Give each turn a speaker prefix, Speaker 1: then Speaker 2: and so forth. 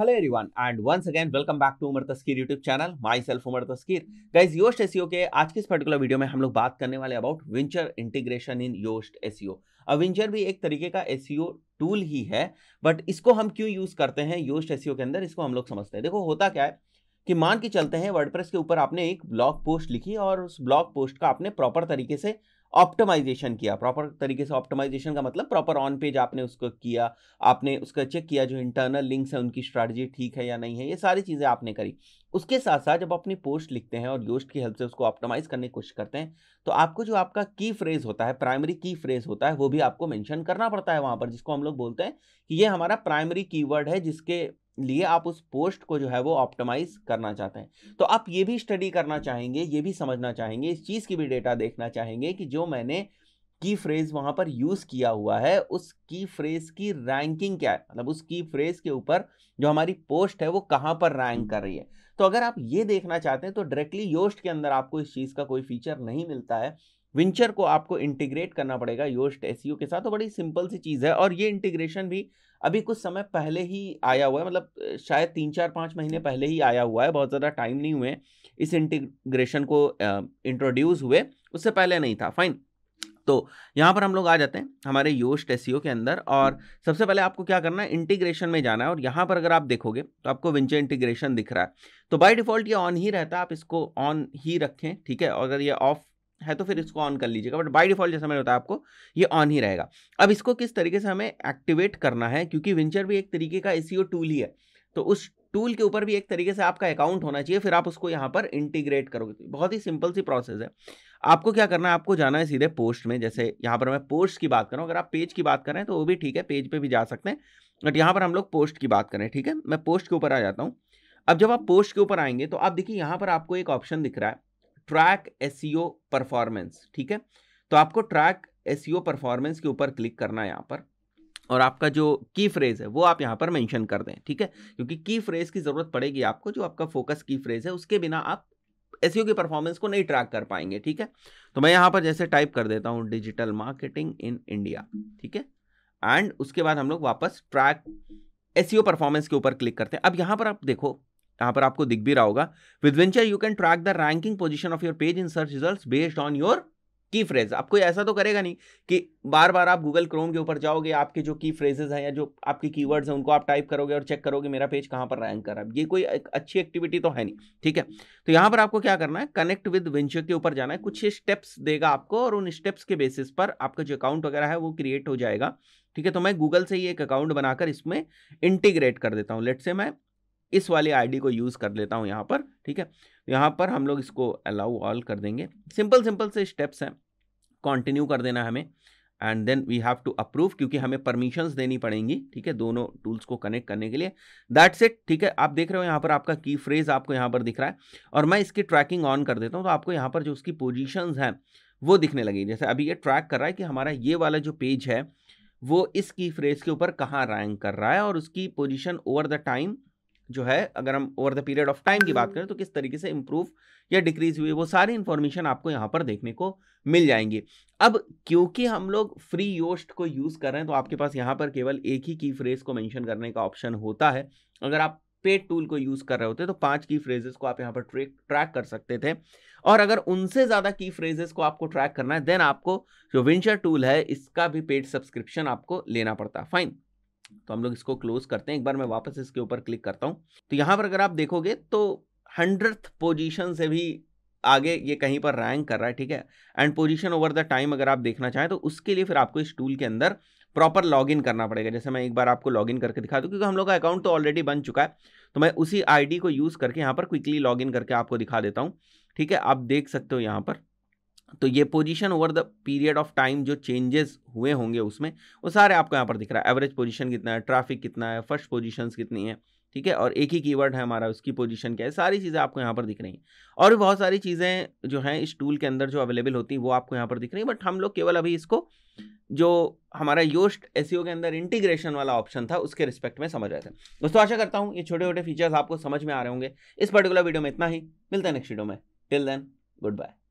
Speaker 1: Hello and once again welcome back to Umar Taskeer YouTube channel myself Umar Taskeer guys Yoast SEO के आज के इस particular video में हम लोग बात करने वाले about Wincher integration in Yoast SEO. अब विंचर भी एक तरीके का एसियो टूल e ही है बट इसको हम क्यों यूज़ करते हैं योस्ट एसियो e के अंदर इसको हम लोग समझते हैं देखो होता क्या है कि मान के चलते हैं वर्डप्रेस के ऊपर आपने एक ब्लॉग पोस्ट लिखी और उस ब्लॉग पोस्ट का आपने प्रॉपर तरीके से ऑप्टिमाइजेशन किया प्रॉपर तरीके से ऑप्टिमाइजेशन का मतलब प्रॉपर ऑन पेज आपने उसको किया आपने उसका चेक किया जो इंटरनल लिंक्स हैं उनकी स्ट्रैटेजी ठीक है या नहीं है ये सारी चीज़ें आपने करी उसके साथ साथ जब अपनी पोस्ट लिखते हैं और योस्ट की हेल्प से उसको ऑप्टिमाइज़ करने की कोशिश करते हैं तो आपको जो आपका की फ्रेज होता है प्राइमरी की फ्रेज होता है वो भी आपको मैंशन करना पड़ता है वहाँ पर जिसको हम लोग बोलते हैं कि ये हमारा प्राइमरी कीवर्ड है जिसके लिए आप उस पोस्ट को जो है वो ऑप्टिमाइज करना चाहते हैं तो आप ये भी स्टडी करना चाहेंगे ये भी समझना चाहेंगे इस चीज़ की भी डेटा देखना चाहेंगे कि जो मैंने की फ्रेज वहाँ पर यूज किया हुआ है उस की फ्रेज की रैंकिंग क्या है मतलब उस की फ्रेज के ऊपर जो हमारी पोस्ट है वो कहाँ पर रैंक कर रही है तो अगर आप ये देखना चाहते हैं तो डायरेक्टली योस्ट के अंदर आपको इस चीज़ का कोई फीचर नहीं मिलता है विंचर को आपको इंटीग्रेट करना पड़ेगा योस्ट एस के साथ तो बड़ी सिंपल सी चीज़ है और ये इंटीग्रेशन भी अभी कुछ समय पहले ही आया हुआ है मतलब शायद तीन चार पाँच महीने पहले ही आया हुआ है बहुत ज़्यादा टाइम नहीं हुए इस इंटीग्रेशन को इंट्रोड्यूस हुए उससे पहले नहीं था फाइन तो यहाँ पर हम लोग आ जाते हैं हमारे योस्ट एस के अंदर और सबसे पहले आपको क्या करना है इंटीग्रेशन में जाना है और यहाँ पर अगर आप देखोगे तो आपको विंचर इंटीग्रेशन दिख रहा है तो बाय डिफ़ॉल्ट ये ऑन ही रहता है आप इसको ऑन ही रखें ठीक है और अगर ये ऑफ है तो फिर इसको ऑन कर लीजिएगा बट बाई डिफॉल्ट जैसा मैंने बताया आपको ये ऑन ही रहेगा अब इसको किस तरीके से हमें एक्टिवेट करना है क्योंकि विंचर भी एक तरीके का एसीओ टूल e ही है तो उस टूल के ऊपर भी एक तरीके से आपका अकाउंट होना चाहिए फिर आप उसको यहाँ पर इंटीग्रेट करोगे तो बहुत ही सिंपल सी प्रोसेस है आपको क्या करना है आपको जाना है सीधे पोस्ट में जैसे यहाँ पर मैं पोस्ट की बात करूँ अगर आप पेज की बात करें तो वो भी ठीक है पेज पर भी जा सकते हैं बट यहाँ पर हम लोग पोस्ट की बात करें ठीक है मैं पोस्ट के ऊपर आ जाता हूँ अब जब आप पोस्ट के ऊपर आएंगे तो आप देखिए यहाँ पर आपको एक ऑप्शन दिख रहा है ट्रैक एस परफॉर्मेंस ठीक है तो आपको ट्रैक एस परफॉर्मेंस के ऊपर क्लिक करना है यहाँ पर और आपका जो की फ्रेज़ है वो आप यहाँ पर मेंशन कर दें ठीक है क्योंकि की फ्रेज़ की ज़रूरत पड़ेगी आपको जो आपका फोकस की फ्रेज़ है उसके बिना आप एस e की परफॉर्मेंस को नहीं ट्रैक कर पाएंगे ठीक है तो मैं यहाँ पर जैसे टाइप कर देता हूँ डिजिटल मार्केटिंग इन इंडिया ठीक है एंड उसके बाद हम लोग वापस ट्रैक एस परफॉर्मेंस के ऊपर क्लिक करते हैं अब यहाँ पर आप देखो यहां पर आपको दिख भी रहा होगा with Wincher you can track the ranking position of your page in search result based on your key phrase आप कोई ऐसा तो करेगा नहीं कि बार बार आप गूगल क्रोम के ऊपर जाओगे आपके जो की फ्रेजेज हैं या जो आपके कीवर्ड्स हैं उनको आप टाइप करोगे और चेक करोगे मेरा पेज कहाँ पर रैंक कर रहा है ये कोई एक अच्छी एक्टिविटी तो है नहीं ठीक है तो यहाँ पर आपको क्या करना है कनेक्ट विद वेंचर के ऊपर जाना है कुछ स्टेप्स देगा आपको और उन स्टेप्स के बेसिस पर आपका जो अकाउंट वगैरह है वो क्रिएट हो जाएगा ठीक है तो मैं गूगल से ही एक अकाउंट बनाकर इसमें इंटीग्रेट कर देता हूँ लेट से मैं इस वाले आईडी को यूज़ कर लेता हूँ यहाँ पर ठीक है यहाँ पर हम लोग इसको अलाउ ऑल कर देंगे सिंपल सिंपल से स्टेप्स हैं कंटिन्यू कर देना हमें and then we have to approve क्योंकि हमें परमिशंस देनी पड़ेंगी ठीक है दोनों टूल्स को कनेक्ट करने के लिए दैट्स इट ठीक है आप देख रहे हो यहाँ पर आपका की फ्रेज आपको यहाँ पर दिख रहा है और मैं इसकी ट्रैकिंग ऑन कर देता हूँ तो आपको यहाँ पर जो उसकी पोजिशन हैं वो दिखने लगी जैसे अभी ये ट्रैक कर रहा है कि हमारा ये वाला जो पेज है वो इस की फ्रेज के ऊपर कहाँ रैंक कर रहा है और उसकी पोजिशन ओवर द टाइम जो है अगर हम over the period of time की बात करें तो किस तरीके से इम्प्रूव या डिक्रीज हुई वो सारी इन्फॉर्मेशन आपको यहाँ पर देखने को मिल जाएंगी अब क्योंकि हम लोग फ्री योस्ट को यूज़ कर रहे हैं तो आपके पास यहाँ पर केवल एक ही की फ्रेज को मैंशन करने का ऑप्शन होता है अगर आप पेड टूल को यूज़ कर रहे होते तो पांच की फ्रेजेस को आप यहाँ पर ट्रेक ट्रैक कर सकते थे और अगर उनसे ज़्यादा की फ्रेजेस को आपको ट्रैक करना है देन आपको जो विंचर टूल है इसका भी पेड सब्सक्रिप्शन आपको लेना पड़ता फाइन तो हम लोग इसको क्लोज करते हैं एक बार मैं वापस इसके ऊपर क्लिक करता हूँ तो यहाँ पर अगर आप देखोगे तो हंड्रेड पोजीशन से भी आगे ये कहीं पर रैंक कर रहा है ठीक है and position over the time अगर आप देखना चाहें तो उसके लिए फिर आपको इस टूल के अंदर प्रॉपर लॉगिन करना पड़ेगा जैसे मैं एक बार आपको लॉगिन करके दिखा दूँ क्योंकि हम लोग का अकाउंट तो ऑलरेडी बन चुका है तो मैं उसी आईडी को यूज़ करके यहाँ पर क्विकली लॉगिन करके आपको दिखा देता हूँ ठीक है आप देख सकते हो यहाँ पर तो ये position over the period of time जो चेंजेस हुए होंगे उसमें वो सारे आपको यहाँ पर दिख रहा है एवरेज पोजीशन कितना है ट्रैफिक कितना है फर्स्ट पोजीशंस कितनी है ठीक है और एक ही कीवर्ड है हमारा उसकी पोजीशन क्या है सारी चीज़ें आपको यहाँ पर दिख रही हैं और भी बहुत सारी चीज़ें जो हैं इस टूल के अंदर जो अवेलेबल होती हैं वो आपको यहाँ पर दिख रही हैं बट हम लोग केवल अभी इसको जो हमारा योस्ट एस e के अंदर इंटीग्रेशन वाला ऑप्शन था उसके रिस्पेक्ट में समझ रहे थे दोस्तों आशा करता हूँ ये छोटे छोटे फीचर्स आपको समझ में आ रहे होंगे इस पर्टिकुलर वीडियो में इतना ही मिलता है नेक्स्ट वीडियो में टिल देन गुड बाय